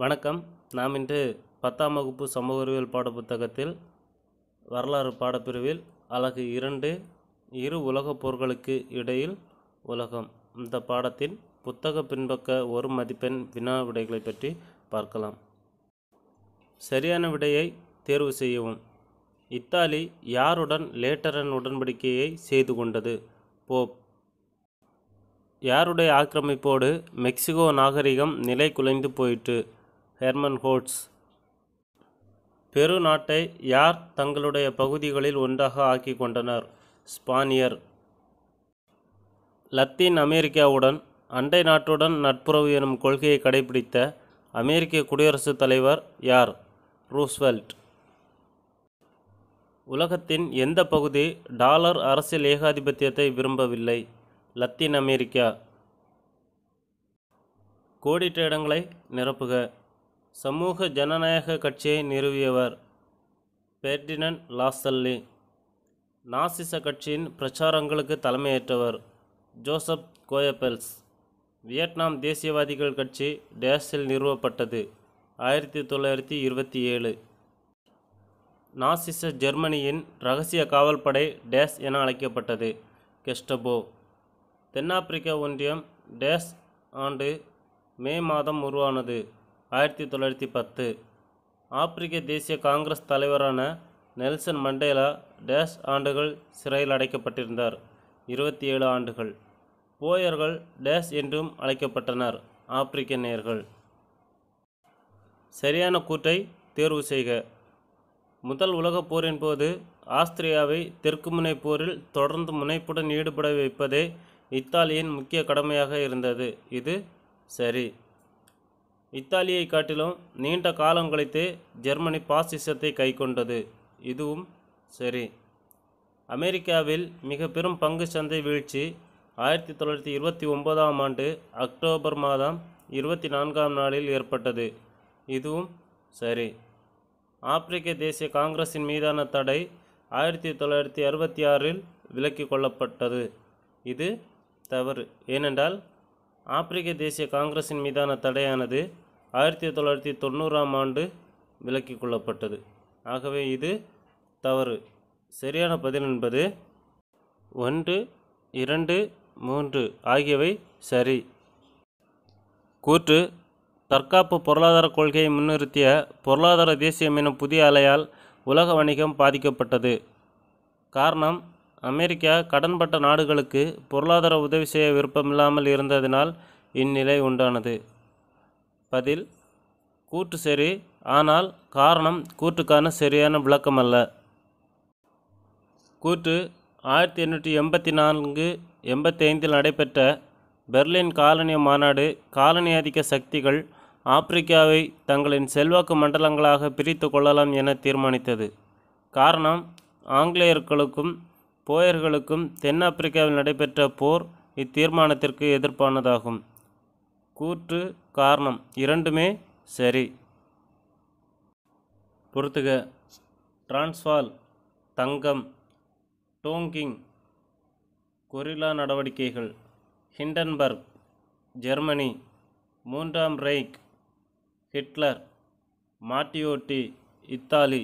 வணக்கம் நாம் இன்று பத்தாம் வகுப்பு சமூக அறிவியல் பாடப்புத்தகத்தில் வரலாறு பாடப்பிரிவில் அலகு இரண்டு இரு உலகப் போர்களுக்கு இடையில் உலகம் இந்த பாடத்தின் புத்தக பின்பக்க ஒரு மதிப்பெண் வினா விடைகளை பற்றி பார்க்கலாம் சரியான விடையை தேர்வு செய்யவும் இத்தாலி யாருடன் லேட்டரன் உடன்படிக்கையை செய்து கொண்டது போப் யாருடைய ஆக்கிரமிப்போடு மெக்சிகோ நாகரிகம் நிலை குலைந்து போயிற்று ஹெர்மன் ஹோட்ஸ் பெரு நாட்டை யார் தங்களுடைய பகுதிகளில் ஒன்றாக ஆக்கி கொண்டனர் ஸ்பானியர் லத்தீன் அமெரிக்காவுடன் அண்டை நாட்டுடன் நட்புறவு எனும் கொள்கையை கடைபிடித்த அமெரிக்க குடியரசுத் தலைவர் யார் ரூஸ்வெல்ட் உலகத்தின் எந்த பகுதி டாலர் அரசியல் ஏகாதிபத்தியத்தை விரும்பவில்லை லத்தீன் அமெரிக்கா கோடிட்ட இடங்களை நிரப்புக சமூக ஜனநாயக கட்சியை நிறுவியவர் பெர்டினன் லாசல்லி நாசிச கட்சியின் பிரச்சாரங்களுக்கு தலைமையேற்றவர் ஜோசப் கோயப்பெல்ஸ் வியட்நாம் தேசியவாதிகள் கட்சி டேஸில் நிறுவப்பட்டது ஆயிரத்தி தொள்ளாயிரத்தி இருபத்தி ஏழு நாசிச ஜெர்மனியின் ரகசிய காவல்படை டேஸ் என அழைக்கப்பட்டது கெஸ்டபோ தென்னாப்பிரிக்க ஒன்றியம் டேஸ் ஆண்டு மே மாதம் உருவானது ஆயிரத்தி தொள்ளாயிரத்தி பத்து ஆப்பிரிக்க தேசிய காங்கிரஸ் தலைவரான நெல்சன் மண்டேலா டேஷ் ஆண்டுகள் சிறையில் அடைக்கப்பட்டிருந்தார் இருபத்தி ஏழு ஆண்டுகள் போயர்கள் டேஷ் என்றும் அழைக்கப்பட்டனர் ஆப்பிரிக்க நேயர்கள் சரியான கூற்றை தேர்வு செய்க முதல் உலகப் போரின் போது ஆஸ்திரியாவை தெற்கு முனை போரில் தொடர்ந்து முனைப்புடன் ஈடுபட வைப்பதே இத்தாலியின் முக்கிய கடமையாக இருந்தது இது சரி இத்தாலியை காட்டிலும் நீண்ட காலம் கழித்து ஜெர்மனி பாசிசத்தை கைக்கொண்டது இதுவும் சரி அமெரிக்காவில் மிக பெரும் பங்கு சந்தை வீழ்ச்சி ஆயிரத்தி தொள்ளாயிரத்தி இருபத்தி ஒன்பதாம் ஆண்டு அக்டோபர் மாதம் இருபத்தி நான்காம் நாளில் ஏற்பட்டது இதுவும் சரி ஆப்பிரிக்க தேசிய காங்கிரஸின் மீதான தடை ஆயிரத்தி தொள்ளாயிரத்தி அறுபத்தி ஆறில் விலக்கிக் கொள்ளப்பட்டது இது தவறு ஏனென்றால் ஆப்பிரிக்க தேசிய காங்கிரஸின் மீதான தடையானது ஆயிரத்தி தொள்ளாயிரத்தி தொண்ணூறாம் ஆண்டு விலக்கிக் கொள்ளப்பட்டது ஆகவே இது தவறு சரியான பதில் என்பது ஒன்று இரண்டு மூன்று ஆகியவை சரி கூற்று தற்காப்பு பொருளாதார கொள்கையை முன்னிறுத்திய பொருளாதார தேசியம் என்னும் புதிய அலையால் உலக வணிகம் பாதிக்கப்பட்டது காரணம் அமெரிக்கா கடன்பட்ட நாடுகளுக்கு பொருளாதார உதவி செய்ய விருப்பமில்லாமல் இருந்ததினால் இந்நிலை உண்டானது பதில் கூற்று சரி ஆனால் காரணம் கூற்றுக்கான சரியான விளக்கம் அல்ல கூற்று ஆயிரத்தி எண்ணூற்றி எண்பத்தி நான்கு எண்பத்தைந்தில் நடைபெற்ற பெர்லின் காலனிய மாநாடு காலனி அதிக சக்திகள் ஆப்பிரிக்காவை தங்களின் செல்வாக்கு மண்டலங்களாக பிரித்து கொள்ளலாம் என தீர்மானித்தது காரணம் ஆங்கிலேயர்களுக்கும் போயர்களுக்கும் தென்னாப்பிரிக்காவில் நடைபெற்ற போர் இத்தீர்மானத்திற்கு எதிர்ப்பானதாகும் கூற்று காரணம் இரண்டுமே சரி பொறுத்துக டிரான்ஸ்வால் தங்கம் டோங்கிங் கொரில்லா நடவடிக்கைகள் ஹிண்டன்பர்க் ஜெர்மனி மூன்றாம் ரைக் ஹிட்லர் மாட்டியோட்டி இத்தாலி